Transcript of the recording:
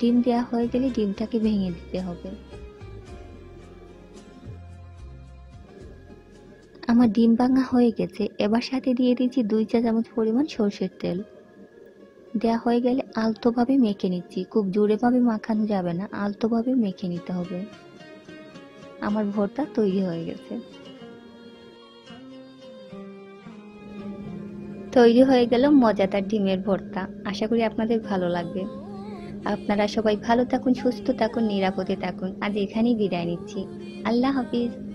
ডিম দেওয়া হয়ে গেলে ডিমটাকে ভেঙে দিতে হবে আমার ডিম ভাঙা হয়ে গেছে এবার সাথে দিয়ে দিচ্ছি দুই চা চামচ পরিমাণ সর্ষের তেল দেয়া হয়ে গেলে আলতোভাবে মেখে নিচ্ছি খুব জোরেভাবে মাখানো যাবে না আলতোভাবে মেখে নিতে হবে আমার ভর্তা তৈরি হয়ে গেছে তৈরি হয়ে গেল মজাদার ডিমের ভর্তা আশা করি আপনাদের ভালো লাগবে আপনারা সবাই ভালো থাকুন সুস্থ থাকুন নিরাপদে থাকুন আজ এখানেই বিদায় নিচ্ছি আল্লাহ হাফিজ